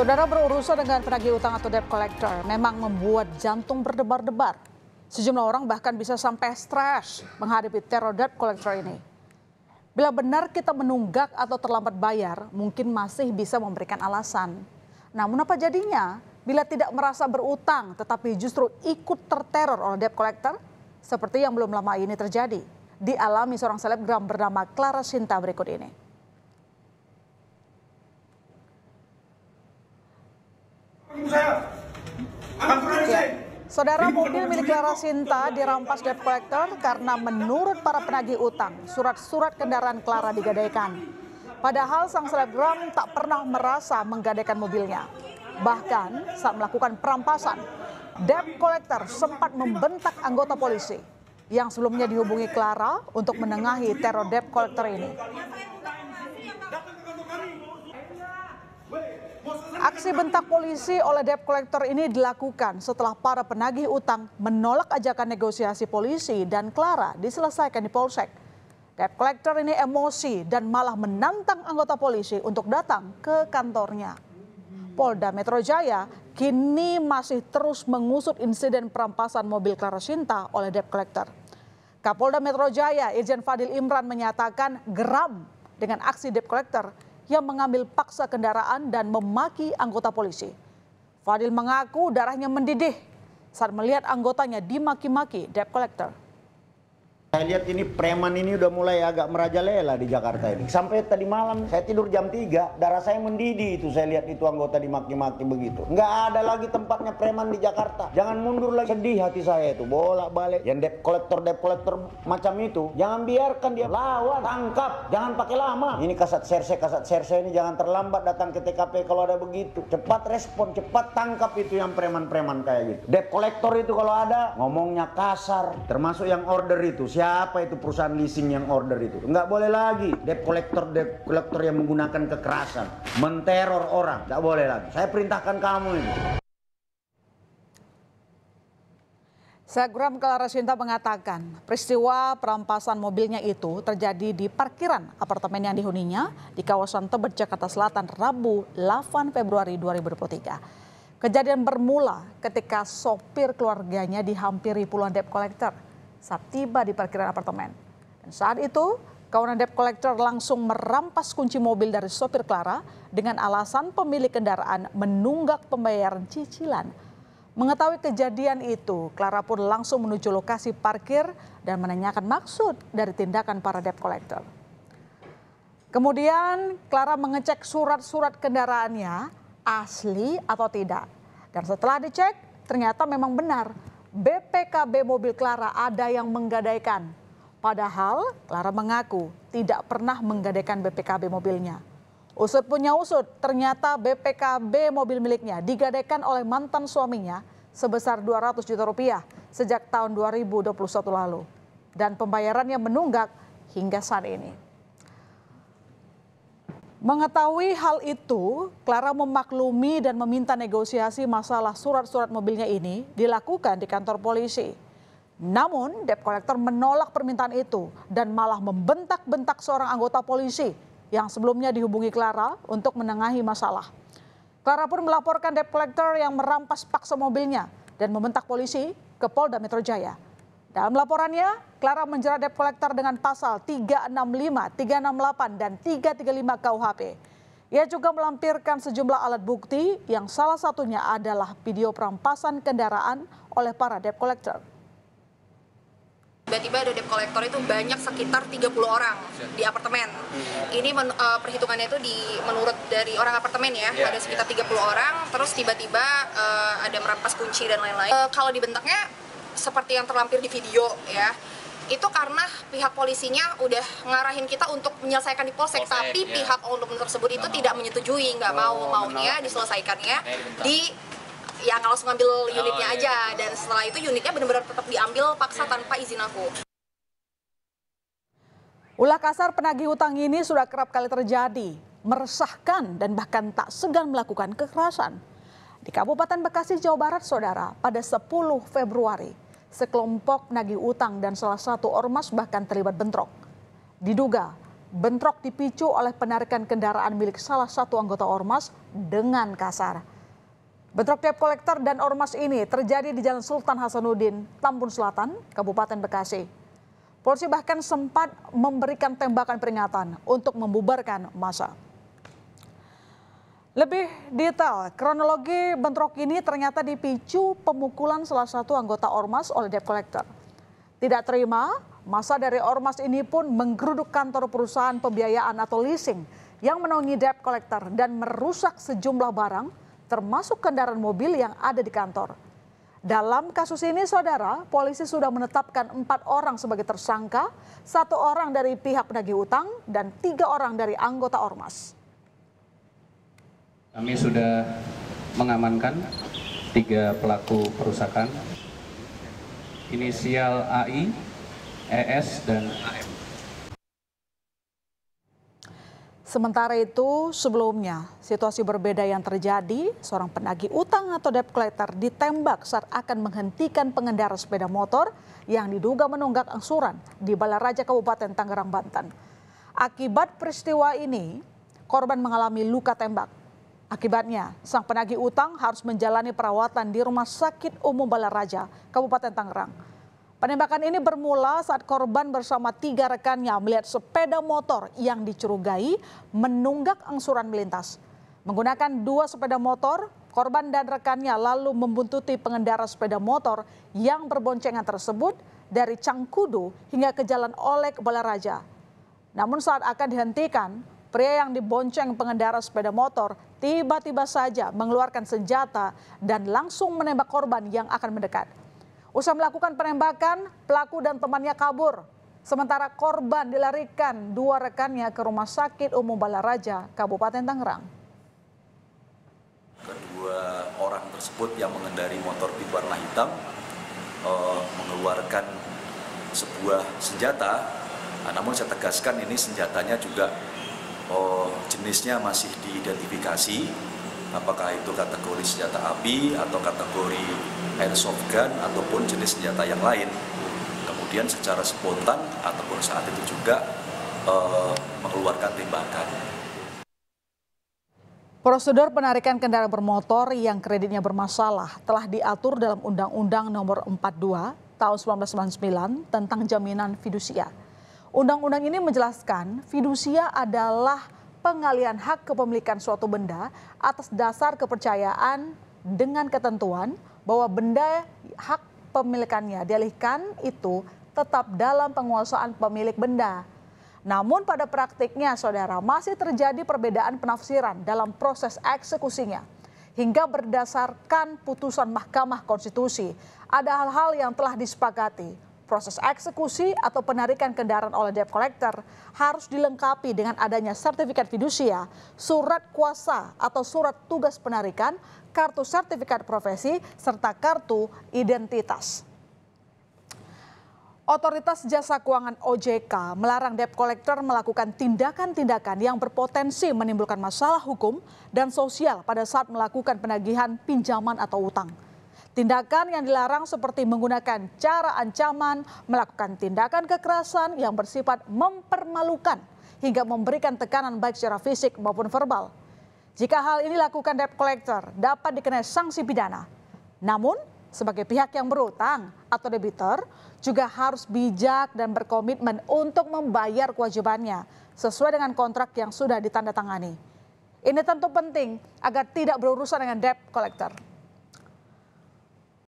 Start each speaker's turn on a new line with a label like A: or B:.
A: Saudara berurusan dengan penagih utang atau debt collector memang membuat jantung berdebar-debar. Sejumlah orang bahkan bisa sampai stres menghadapi teror debt collector ini. Bila benar kita menunggak atau terlambat bayar, mungkin masih bisa memberikan alasan. Namun apa jadinya bila tidak merasa berutang tetapi justru ikut terteror oleh debt collector? Seperti yang belum lama ini terjadi. Dialami seorang selebgram bernama Clara Sinta berikut ini. Saudara mobil milik Clara Sinta dirampas debt collector karena menurut para penagih utang, surat-surat kendaraan Clara digadaikan. Padahal sang selebgram tak pernah merasa menggadaikan mobilnya. Bahkan saat melakukan perampasan, debt collector sempat membentak anggota polisi yang sebelumnya dihubungi Clara untuk menengahi teror debt collector ini. Aksi bentak polisi oleh debt collector ini dilakukan setelah para penagih utang menolak ajakan negosiasi polisi dan Clara diselesaikan di Polsek. Debt collector ini emosi dan malah menantang anggota polisi untuk datang ke kantornya. Polda Metro Jaya kini masih terus mengusut insiden perampasan mobil Clara Sinta oleh debt collector. Kapolda Metro Jaya Irjen Fadil Imran menyatakan geram dengan aksi debt collector yang mengambil paksa kendaraan dan memaki anggota polisi. Fadil mengaku darahnya mendidih saat melihat anggotanya dimaki-maki debt collector. Saya lihat ini preman ini udah mulai agak merajalela di Jakarta ini. Sampai tadi malam saya tidur jam 3, darah saya mendidih itu saya lihat itu anggota dimaki-maki begitu. Nggak ada lagi tempatnya preman di Jakarta. Jangan mundur lagi. Sedih hati saya itu, bolak-balik. Yang debt collector, debt collector macam itu, jangan biarkan dia lawan, tangkap, jangan pakai lama. Ini kasat serse, kasat serse ini jangan terlambat datang ke TKP kalau ada begitu. Cepat respon, cepat tangkap itu yang preman-preman kayak gitu. Debt collector itu kalau ada, ngomongnya kasar, termasuk yang order itu siapa itu perusahaan leasing yang order itu. Nggak boleh lagi debt collector debt collector yang menggunakan kekerasan, menteror orang. Nggak boleh lagi. Saya perintahkan kamu ini. Selebgram Clara Sinta mengatakan peristiwa perampasan mobilnya itu terjadi di parkiran apartemen yang dihuninya di kawasan Tebet, Jakarta Selatan, Rabu 8 Februari 2023. Kejadian bermula ketika sopir keluarganya dihampiri puluhan debt collector saat tiba di parkiran apartemen. Dan saat itu, kawanan debt collector langsung merampas kunci mobil dari sopir Clara dengan alasan pemilik kendaraan menunggak pembayaran cicilan. Mengetahui kejadian itu, Clara pun langsung menuju lokasi parkir dan menanyakan maksud dari tindakan para debt collector. Kemudian Clara mengecek surat-surat kendaraannya asli atau tidak. Dan setelah dicek, ternyata memang benar BPKB mobil Clara ada yang menggadaikan. Padahal Clara mengaku tidak pernah menggadaikan BPKB mobilnya. Usut punya usut, ternyata BPKB mobil miliknya digadaikan oleh mantan suaminya sebesar 200 juta rupiah sejak tahun 2021 lalu. Dan pembayarannya menunggak hingga saat ini. Mengetahui hal itu, Clara memaklumi dan meminta negosiasi masalah surat-surat mobilnya ini dilakukan di kantor polisi. Namun, debt collector menolak permintaan itu dan malah membentak-bentak seorang anggota polisi yang sebelumnya dihubungi Clara untuk menengahi masalah. Clara pun melaporkan debt collector yang merampas paksa mobilnya dan membentak polisi ke Polda Metro Jaya. Dalam laporannya, Clara menjerat debt collector dengan pasal 365, 368, dan 335 KUHP. Ia juga melampirkan sejumlah alat bukti yang salah satunya adalah video perampasan kendaraan oleh para debt collector. Tiba-tiba ada debt collector itu banyak sekitar 30 orang di apartemen. Ini men, uh, perhitungannya itu di menurut dari orang apartemen ya, iya. ada sekitar 30 orang, terus tiba-tiba uh, ada merampas kunci dan lain-lain. Uh, kalau dibentaknya seperti yang terlampir di video ya itu karena pihak polisinya udah ngarahin kita untuk menyelesaikan di polsek, polsek tapi ya. pihak oknum tersebut itu gak tidak mau. menyetujui nggak oh, mau maunya diselesaikannya eh, di ya kalau langsung ngambil oh, unitnya oh, aja iya. dan setelah itu unitnya benar-benar tetap diambil paksa yeah. tanpa izin aku. Ulah kasar penagih hutang ini sudah kerap kali terjadi, meresahkan dan bahkan tak segan melakukan kekerasan. Di Kabupaten Bekasi, Jawa Barat, Saudara, pada 10 Februari, sekelompok nagih utang dan salah satu ormas bahkan terlibat bentrok. Diduga bentrok dipicu oleh penarikan kendaraan milik salah satu anggota ormas dengan kasar. Bentrok tiap kolektor dan ormas ini terjadi di Jalan Sultan Hasanuddin, Tambun Selatan, Kabupaten Bekasi. Polisi bahkan sempat memberikan tembakan peringatan untuk membubarkan massa. Lebih detail, kronologi bentrok ini ternyata dipicu pemukulan salah satu anggota Ormas oleh debt collector. Tidak terima, masa dari Ormas ini pun menggeruduk kantor perusahaan pembiayaan atau leasing yang menaungi debt collector dan merusak sejumlah barang termasuk kendaraan mobil yang ada di kantor. Dalam kasus ini, saudara, polisi sudah menetapkan empat orang sebagai tersangka, satu orang dari pihak penagih utang, dan tiga orang dari anggota Ormas. Kami sudah mengamankan tiga pelaku perusakan, inisial AI, ES, dan AM. Sementara itu, sebelumnya, situasi berbeda yang terjadi, seorang penagih utang atau debt collector ditembak saat akan menghentikan pengendara sepeda motor yang diduga menunggak angsuran di Balaraja Kabupaten Tangerang, Banten. Akibat peristiwa ini, korban mengalami luka tembak Akibatnya, sang penagih utang harus menjalani perawatan di Rumah Sakit Umum Balaraja, Kabupaten Tangerang. Penembakan ini bermula saat korban bersama tiga rekannya melihat sepeda motor yang dicurigai menunggak angsuran melintas. Menggunakan dua sepeda motor, korban dan rekannya lalu membuntuti pengendara sepeda motor yang berboncengan tersebut dari Cangkudu hingga ke Jalan Olek Balaraja. Namun saat akan dihentikan, pria yang dibonceng pengendara sepeda motor tiba-tiba saja mengeluarkan senjata dan langsung menembak korban yang akan mendekat. Usai melakukan penembakan, pelaku dan temannya kabur. Sementara korban dilarikan dua rekannya ke Rumah Sakit Umum Balaraja, Kabupaten Tangerang. Kedua orang tersebut yang mengendari motor Jeep warna hitam eh, mengeluarkan sebuah senjata. Nah, namun saya tegaskan ini senjatanya juga oh, jenisnya masih diidentifikasi apakah itu kategori senjata api atau kategori airsoft gun ataupun jenis senjata yang lain kemudian secara spontan ataupun saat itu juga eh, mengeluarkan tembakan Prosedur penarikan kendaraan bermotor yang kreditnya bermasalah telah diatur dalam Undang-Undang Nomor 42 Tahun 1999 tentang jaminan fidusia. Undang-undang ini menjelaskan fidusia adalah pengalian hak kepemilikan suatu benda atas dasar kepercayaan dengan ketentuan bahwa benda hak pemilikannya dialihkan itu tetap dalam penguasaan pemilik benda. Namun pada praktiknya saudara masih terjadi perbedaan penafsiran dalam proses eksekusinya. Hingga berdasarkan putusan Mahkamah Konstitusi, ada hal-hal yang telah disepakati Proses eksekusi atau penarikan kendaraan oleh debt collector harus dilengkapi dengan adanya sertifikat fidusia, surat kuasa atau surat tugas penarikan, kartu sertifikat profesi, serta kartu identitas. Otoritas Jasa Keuangan OJK melarang debt collector melakukan tindakan-tindakan yang berpotensi menimbulkan masalah hukum dan sosial pada saat melakukan penagihan pinjaman atau utang. Tindakan yang dilarang seperti menggunakan cara ancaman, melakukan tindakan kekerasan yang bersifat mempermalukan hingga memberikan tekanan baik secara fisik maupun verbal. Jika hal ini dilakukan debt collector dapat dikenai sanksi pidana. Namun, sebagai pihak yang berutang atau debitor juga harus bijak dan berkomitmen untuk membayar kewajibannya sesuai dengan kontrak yang sudah ditandatangani. Ini tentu penting agar tidak berurusan dengan debt collector.